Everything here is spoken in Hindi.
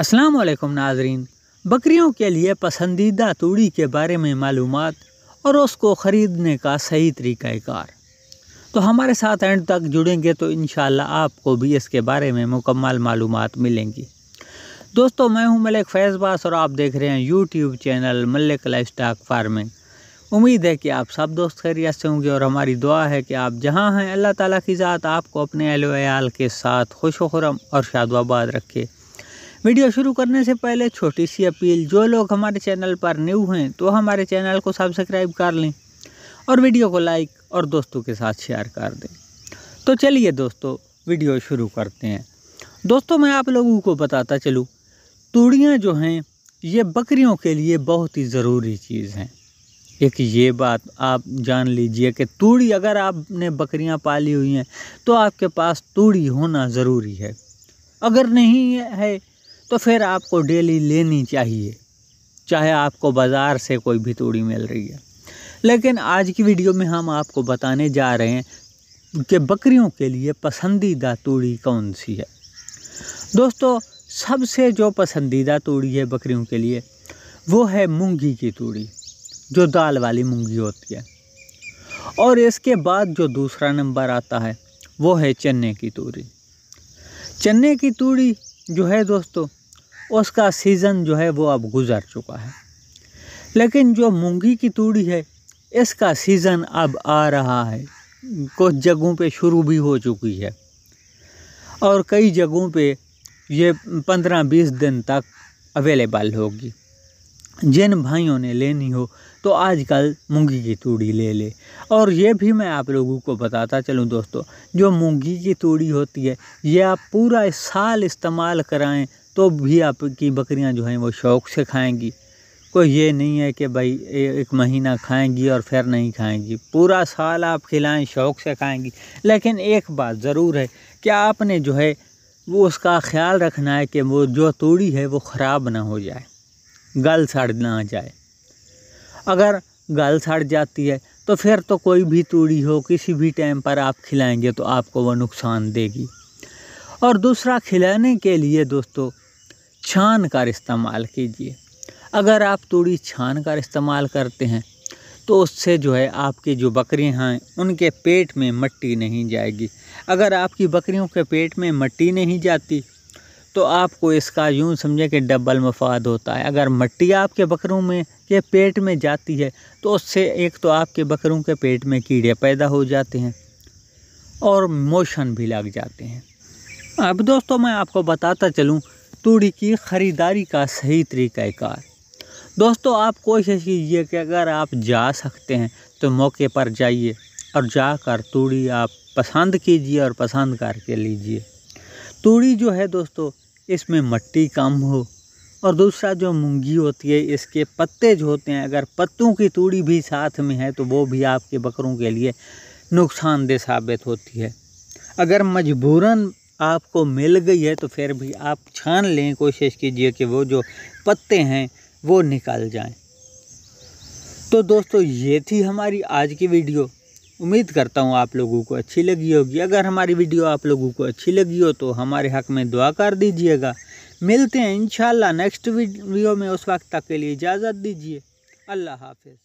अस्सलाम वालेकुम नाजरीन बकरियों के लिए पसंदीदा तूड़ी के बारे में मालूम और उसको ख़रीदने का सही तरीक़ाकार तो हमारे साथ एंड तक जुड़ेंगे तो इन आपको भी इसके बारे में मुकम्मल मालूम मिलेंगी दोस्तों मैं हूं मलिक फैज़बास और आप देख रहे हैं YouTube channel Malik livestock farming उम्मीद है कि आप सब दोस्त खैरियत से होंगे और हमारी दुआ है कि आप जहां हैं अल्लाह ताला की ज़ात आपको अपने अहल के साथ खुश खुरम और शादवाबाद रखे वीडियो शुरू करने से पहले छोटी सी अपील जो लोग हमारे चैनल पर न्यू हैं तो हमारे चैनल को सब्सक्राइब कर लें और वीडियो को लाइक और दोस्तों के साथ शेयर कर दें तो चलिए दोस्तों वीडियो शुरू करते हैं दोस्तों मैं आप लोगों को बताता चलूँ तूड़ियाँ जो हैं ये बकरियों के लिए बहुत ही ज़रूरी चीज़ हैं एक ये बात आप जान लीजिए कि तूड़ी अगर आपने बकरियां पाली हुई हैं तो आपके पास तूड़ी होना ज़रूरी है अगर नहीं है तो फिर आपको डेली लेनी चाहिए चाहे आपको बाज़ार से कोई भी तूड़ी मिल रही है लेकिन आज की वीडियो में हम आपको बताने जा रहे हैं कि बकरियों के लिए पसंदीदा तूड़ी कौन सी है दोस्तों सबसे जो पसंदीदा तोड़ी है बकरियों के लिए वो है मूंगी की तूड़ी जो दाल वाली मूंगी होती है और इसके बाद जो दूसरा नंबर आता है वो है चने की तूड़ी चने की तूड़ी जो है दोस्तों उसका सीज़न जो है वो अब गुज़र चुका है लेकिन जो मूँगी की तूड़ी है इसका सीज़न अब आ रहा है कुछ जगहों पे शुरू भी हो चुकी है और कई जगहों पे ये पंद्रह बीस दिन तक अवेलेबल होगी जिन भाइयों ने लेनी हो तो आजकल मूंगी की तूड़ी ले ले और ये भी मैं आप लोगों को बताता चलूँ दोस्तों जो मूंगी की तूड़ी होती है ये आप पूरा साल इस्तेमाल कराएं तो भी आपकी बकरियां जो हैं वो शौक़ से खाएंगी कोई ये नहीं है कि भाई एक महीना खाएंगी और फिर नहीं खाएंगी पूरा साल आप खिलाएं शौक़ से खाएंगी लेकिन एक बात ज़रूर है कि आपने जो है वो उसका ख्याल रखना है कि वो जो तूड़ी है वो ख़राब ना हो जाए गल सड़ ना जाए अगर गल सड़ जाती है तो फिर तो कोई भी तूड़ी हो किसी भी टाइम पर आप खिलाएंगे तो आपको वो नुकसान देगी और दूसरा खिलाने के लिए दोस्तों छान का इस्तेमाल कीजिए अगर आप तूड़ी छान का इस्तेमाल करते हैं तो उससे जो है आपकी जो बकरियां हैं उनके पेट में मट्टी नहीं जाएगी अगर आपकी बकरियों के पेट में मट्टी नहीं जाती तो आपको इसका यूँ समझें कि डबल मफाद होता है अगर मट्टी आपके बकरों में के पेट में जाती है तो उससे एक तो आपके बकरों के पेट में कीड़े पैदा हो जाते हैं और मोशन भी लग जाते हैं अब दोस्तों मैं आपको बताता चलूँ तूड़ी की ख़रीदारी का सही तरीक़ाकार दोस्तों आप कोशिश कीजिए कि अगर आप जा सकते हैं तो मौके पर जाइए और जाकर तूड़ी आप पसंद कीजिए और पसंद करके लीजिए तूड़ी जो है दोस्तों इसमें मट्टी कम हो और दूसरा जो मूँगी होती है इसके पत्ते जो होते हैं अगर पत्तों की तूड़ी भी साथ में है तो वो भी आपके बकरों के लिए नुकसानदेह साबित होती है अगर मजबूरन आपको मिल गई है तो फिर भी आप छान लें कोशिश कीजिए कि वो जो पत्ते हैं वो निकाल जाएं तो दोस्तों ये थी हमारी आज की वीडियो उम्मीद करता हूँ आप लोगों को अच्छी लगी होगी अगर हमारी वीडियो आप लोगों को अच्छी लगी हो तो हमारे हक में दुआ कर दीजिएगा मिलते हैं इन नेक्स्ट वीडियो में उस वक्त तक के लिए इजाज़त दीजिए अल्लाह हाफिज़